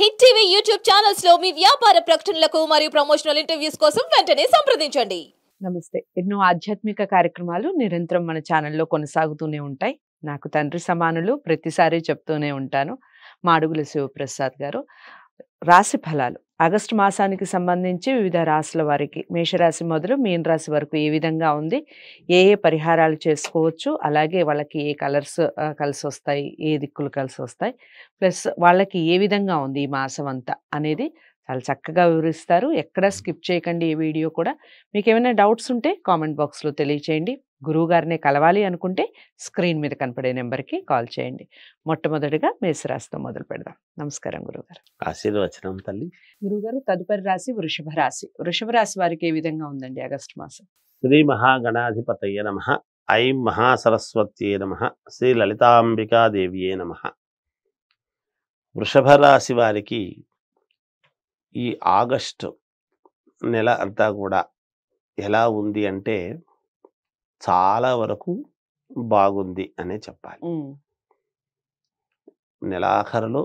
hit TV YouTube channels లో మీ వ్యాపార ప్రకటనలకు మరియు ప్రమోషనల్ ఇంటర్వ్యూస్ కోసం వెంటనే సంప్రదించండి నమస్తే ఎన్నో ఆధ్యాత్మిక కార్యక్రమాలు నిరంతరం మన ఛానల్లో కొనసాగుతూనే ఉంటాయి నాకు తండ్రి సమానులు ప్రతిసారి చెప్తూనే ఉంటాను మాడుగుల శివప్రసాద్ గారు రాశి ఫలాలు ఆగస్టు మాసానికి సంబంధించి వివిధ రాశుల వారికి మేషరాశి మొదలు మీన రాశి వరకు ఏ విధంగా ఉంది ఏ ఏ పరిహారాలు చేసుకోవచ్చు అలాగే వాళ్ళకి ఏ కలర్స్ కలిసి వస్తాయి ఏ దిక్కులు కలిసి వస్తాయి ప్లస్ వాళ్ళకి ఏ విధంగా ఉంది ఈ మాసం అంతా అనేది చాలా చక్కగా వివరిస్తారు ఎక్కడ స్కిప్ చేయకండి ఈ వీడియో కూడా మీకు ఏమైనా డౌట్స్ ఉంటే కామెంట్ బాక్స్లో తెలియచేయండి గురువుగారిని కలవాలి అనుకుంటే స్క్రీన్ మీద కనపడే నెంబర్కి కాల్ చేయండి మొట్టమొదటిగా మేషరాశితో మొదలు పెడదాం నమస్కారం గురువుగారు ఆశీర్వచనం తల్లి గురువుగారు తదుపరి రాశి వృషభ రాశి వృషభ రాశి వారికి ఏ విధంగా ఉందండి ఆగస్టు మాసం శ్రీ మహాగణాధిపతయ నమ ఐం మహాసరస్వత్యే నమ శ్రీ లలితాంబికాదేవియే నమ వృషభ రాశి వారికి ఈ ఆగస్టు నెల అంతా కూడా ఎలా ఉంది అంటే చాలా వరకు బాగుంది అనే చెప్పాలి నెలాఖరులో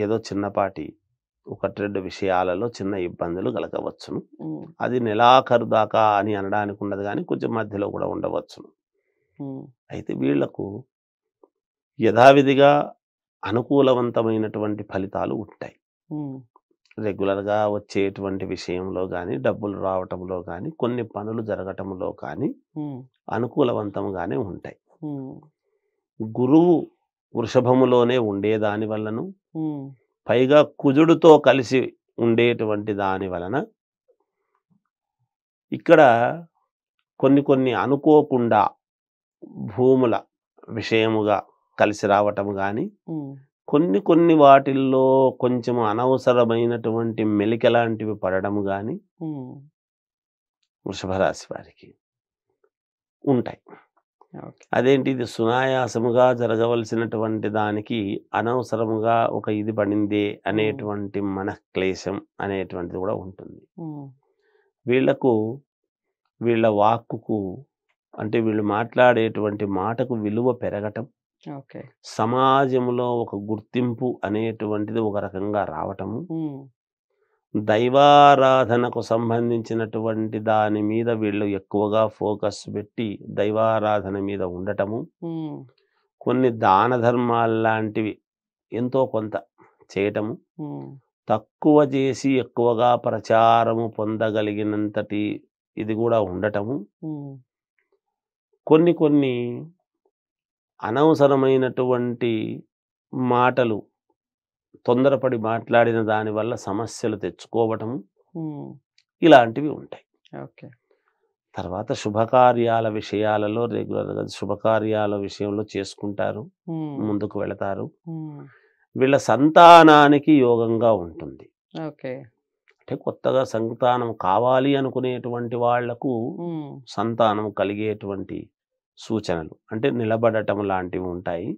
ఏదో చిన్నపాటి ఒకటి రెండు విషయాలలో చిన్న ఇబ్బందులు కలగవచ్చును అది నెలాఖరు దాకా అని అనడానికి ఉండదు కానీ కొంచెం మధ్యలో కూడా ఉండవచ్చును అయితే వీళ్లకు యథావిధిగా అనుకూలవంతమైనటువంటి ఫలితాలు ఉంటాయి రెగ్యులర్గా వచ్చేటువంటి విషయంలో కానీ డబ్బులు రావటంలో కానీ కొన్ని పనులు జరగటంలో కానీ అనుకూలవంతంగానే ఉంటాయి గురువు వృషభములోనే ఉండేదాని వలన పైగా కుజుడుతో కలిసి ఉండేటువంటి దాని వలన ఇక్కడ కొన్ని కొన్ని అనుకోకుండా భూముల విషయముగా కలిసి రావటం కానీ కొన్ని కొన్ని వాటిల్లో కొంచెం అనవసరమైనటువంటి మెలిక లాంటివి పడడం కానీ వృషభ రాశి వారికి ఉంటాయి అదేంటి ఇది సునాయాసముగా జరగవలసినటువంటి దానికి అనవసరముగా ఒక ఇది పడింది అనేటువంటి మనక్లేశం అనేటువంటిది కూడా ఉంటుంది వీళ్లకు వీళ్ళ వాక్కుకు అంటే వీళ్ళు మాట్లాడేటువంటి మాటకు విలువ పెరగటం సమాజంలో ఒక గుర్తింపు అనేటువంటిది ఒక రకంగా రావటము దైవారాధనకు సంబంధించినటువంటి దాని మీద వీళ్ళు ఎక్కువగా ఫోకస్ పెట్టి దైవారాధన మీద ఉండటము కొన్ని దాన ధర్మాలు లాంటివి ఎంతో కొంత చేయటము తక్కువ చేసి ఎక్కువగా ప్రచారము పొందగలిగినంతటి ఇది కూడా ఉండటము కొన్ని కొన్ని అనవసరమైనటువంటి మాటలు తొందరపడి మాట్లాడిన దానివల్ల సమస్యలు తెచ్చుకోవటము ఇలాంటివి ఉంటాయి ఓకే తర్వాత శుభకార్యాల విషయాలలో రెగ్యులర్గా శుభకార్యాల విషయంలో చేసుకుంటారు ముందుకు వెళతారు వీళ్ళ సంతానానికి యోగంగా ఉంటుంది ఓకే అంటే కొత్తగా సంతానం కావాలి అనుకునేటువంటి వాళ్లకు సంతానం కలిగేటువంటి సూచనలు అంటే నిలబడటం లాంటివి ఉంటాయి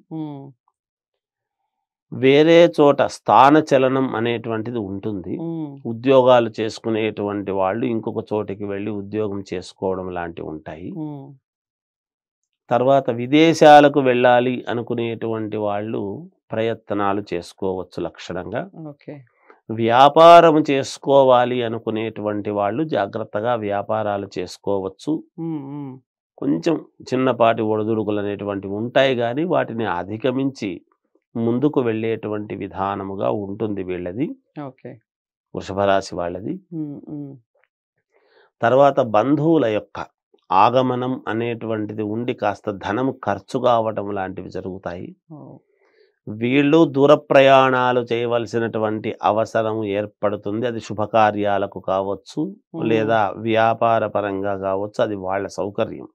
వేరే చోట స్థాన చలనం అనేటువంటిది ఉంటుంది ఉద్యోగాలు చేసుకునేటువంటి వాళ్ళు ఇంకొక చోటికి వెళ్ళి ఉద్యోగం చేసుకోవడం లాంటివి ఉంటాయి తర్వాత విదేశాలకు వెళ్ళాలి అనుకునేటువంటి వాళ్ళు ప్రయత్నాలు చేసుకోవచ్చు లక్షణంగా వ్యాపారం చేసుకోవాలి అనుకునేటువంటి వాళ్ళు జాగ్రత్తగా వ్యాపారాలు చేసుకోవచ్చు కొంచెం చిన్నపాటి ఒడదుడుకులు అనేటువంటివి ఉంటాయి కానీ వాటిని అధిగమించి ముందుకు వెళ్ళేటువంటి విధానముగా ఉంటుంది వీళ్ళది ఓకే వృషభ రాశి వాళ్ళది తర్వాత బంధువుల యొక్క ఆగమనం అనేటువంటిది ఉండి కాస్త ధనం ఖర్చు కావటం లాంటివి జరుగుతాయి వీళ్ళు దూర ప్రయాణాలు చేయవలసినటువంటి అవసరం ఏర్పడుతుంది అది శుభకార్యాలకు కావచ్చు లేదా వ్యాపార పరంగా కావచ్చు అది వాళ్ళ సౌకర్యం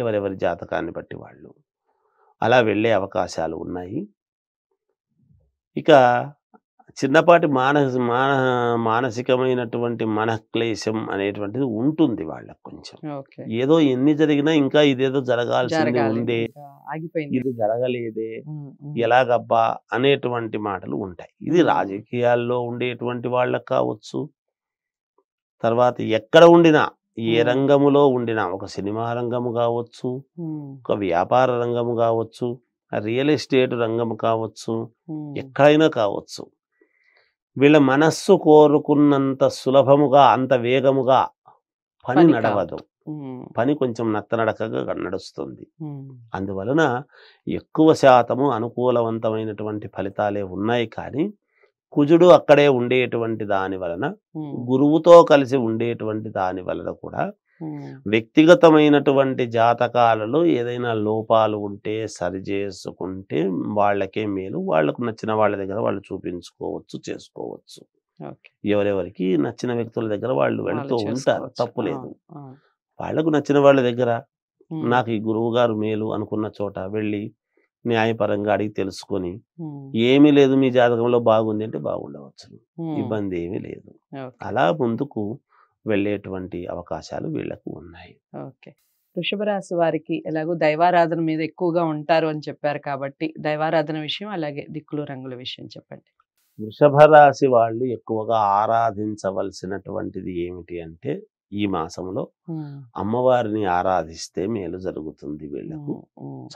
ఎవరెవరి జాతకాన్ని బట్టి వాళ్ళు అలా వెళ్ళే అవకాశాలు ఉన్నాయి ఇక చిన్నపాటి మానసి మాన మానసికమైనటువంటి మనక్లేశం అనేటువంటిది ఉంటుంది వాళ్ళకు కొంచెం ఏదో ఎన్ని జరిగినా ఇంకా ఇదేదో జరగాల్సింది ఉందే ఇది జరగలేదే ఎలాగబ్బా అనేటువంటి మాటలు ఉంటాయి ఇది రాజకీయాల్లో ఉండేటువంటి వాళ్ళకు కావచ్చు తర్వాత ఎక్కడ ఉండినా ఏ రంగములో ఉండినా ఒక సినిమా రంగము కావచ్చు ఒక వ్యాపార రంగము కావచ్చు రియల్ ఎస్టేట్ రంగం కావచ్చు ఎక్కడైనా కావచ్చు వీళ్ళ మనస్సు కోరుకున్నంత సులభముగా అంత వేగముగా పని నడవదు పని కొంచెం నత్తనడకగా నడుస్తుంది అందువలన ఎక్కువ శాతము అనుకూలవంతమైనటువంటి ఫలితాలే ఉన్నాయి కానీ కుజుడు అక్కడే ఉండేటువంటి దాని వలన గురువుతో కలిసి ఉండేటువంటి దాని వలన కూడా వ్యక్తిగతమైనటువంటి జాతకాలలో ఏదైనా లోపాలు ఉంటే సరి చేసుకుంటే వాళ్ళకే మేలు వాళ్ళకు నచ్చిన వాళ్ళ దగ్గర వాళ్ళు చూపించుకోవచ్చు చేసుకోవచ్చు ఎవరెవరికి నచ్చిన వ్యక్తుల దగ్గర వాళ్ళు వెళుతూ ఉంటారు తప్పులేదు వాళ్ళకు నచ్చిన వాళ్ళ దగ్గర నాకు ఈ గురువు గారు మేలు అనుకున్న చోట వెళ్ళి న్యాయపరంగా అడిగి తెలుసుకొని ఏమీ లేదు మీ జాతకంలో బాగుంది అంటే బాగుండవచ్చు ఇబ్బంది ఏమీ లేదు అలా ముందుకు వెళ్ళేటువంటి అవకాశాలు వీళ్లకు ఉన్నాయి ఓకే వృషభ రాశి వారికి ఎలాగో దైవారాధన మీద ఎక్కువగా ఉంటారు అని చెప్పారు కాబట్టి దైవారాధన విషయం అలాగే దిక్కులు రంగుల విషయం చెప్పండి వృషభ రాశి వాళ్ళు ఎక్కువగా ఆరాధించవలసినటువంటిది ఏమిటి అంటే ఈ మాసంలో అమ్మవారిని ఆరాధిస్తే మేలు జరుగుతుంది వీళ్ళకు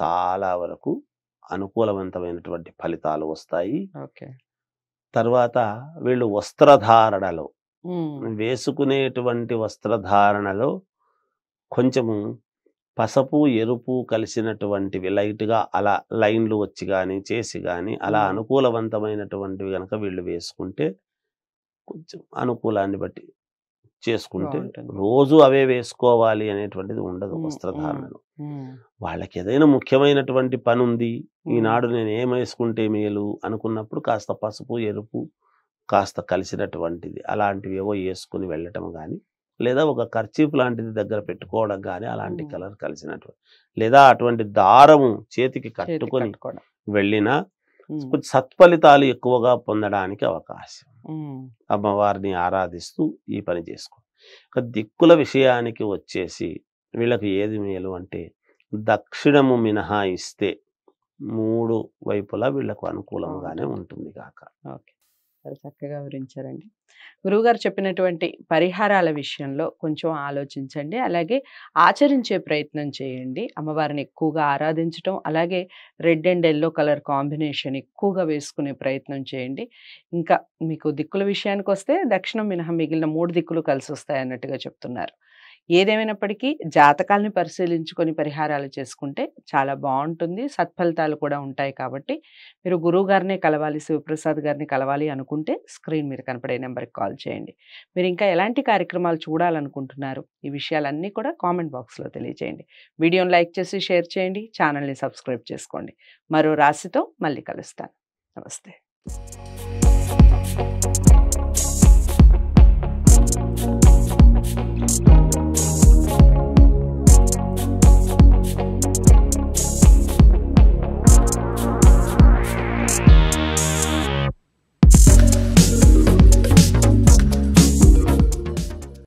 చాలా వరకు అనుకూలవంతమైనటువంటి ఫలితాలు వస్తాయి తర్వాత వీళ్ళు వస్త్రధారణలో వేసుకునేటువంటి వస్త్రధారణలో కొంచెము పసపు ఎరుపు కలిసినటువంటివి లైట్గా అలా లైన్లు వచ్చి కానీ చేసి కానీ అలా అనుకూలవంతమైనటువంటివి కనుక వీళ్ళు వేసుకుంటే కొంచెం అనుకూలాన్ని బట్టి చేసుకుంటే రోజు అవే వేసుకోవాలి అనేటువంటిది ఉండదు వస్త్రధారణలో వాళ్ళకి ఏదైనా ముఖ్యమైనటువంటి పని ఉంది ఈనాడు నేను ఏం వేసుకుంటే మేలు అనుకున్నప్పుడు కాస్త పసుపు ఎరుపు కాస్త కలిసినటువంటిది అలాంటివి ఏవో వేసుకుని వెళ్ళటం కానీ లేదా ఒక ఖర్చీపు లాంటిది దగ్గర పెట్టుకోవడం కానీ అలాంటి కలర్ కలిసినటువంటి లేదా అటువంటి దారము చేతికి కట్టుకొని వెళ్ళినా సత్ఫలితాలు ఎక్కువగా పొందడానికి అవకాశం అమ్మవారిని ఆరాధిస్తూ ఈ పని చేసుకో ఇక దిక్కుల విషయానికి వచ్చేసి వీళ్ళకి ఏది మేలు అంటే దక్షిణము మినహాయిస్తే మూడు వైపులా వీళ్ళకు అనుకూలంగానే ఉంటుంది కాక ఓకే చాలా చక్కగా వివరించారండి గురువుగారు చెప్పినటువంటి పరిహారాల విషయంలో కొంచెం ఆలోచించండి అలాగే ఆచరించే ప్రయత్నం చేయండి అమ్మవారిని ఎక్కువగా ఆరాధించడం అలాగే red and yellow colour combination ఎక్కువగా వేసుకునే ప్రయత్నం చేయండి ఇంకా మీకు దిక్కుల విషయానికి వస్తే దక్షిణం మినహా మిగిలిన మూడు దిక్కులు కలిసి వస్తాయి అన్నట్టుగా చెప్తున్నారు ఏదేమైనప్పటికీ జాతకాలని పరిశీలించుకొని పరిహారాలు చేసుకుంటే చాలా బాగుంటుంది సత్ఫలితాలు కూడా ఉంటాయి కాబట్టి మీరు గురువు గారిని కలవాలి శివప్రసాద్ గారిని కలవాలి అనుకుంటే స్క్రీన్ మీద కనపడే నెంబర్కి కాల్ చేయండి మీరు ఇంకా ఎలాంటి కార్యక్రమాలు చూడాలనుకుంటున్నారు ఈ విషయాలన్నీ కూడా కామెంట్ బాక్స్లో తెలియజేయండి వీడియోని లైక్ చేసి షేర్ చేయండి ఛానల్ని సబ్స్క్రైబ్ చేసుకోండి మరో రాశితో మళ్ళీ కలుస్తాను నమస్తే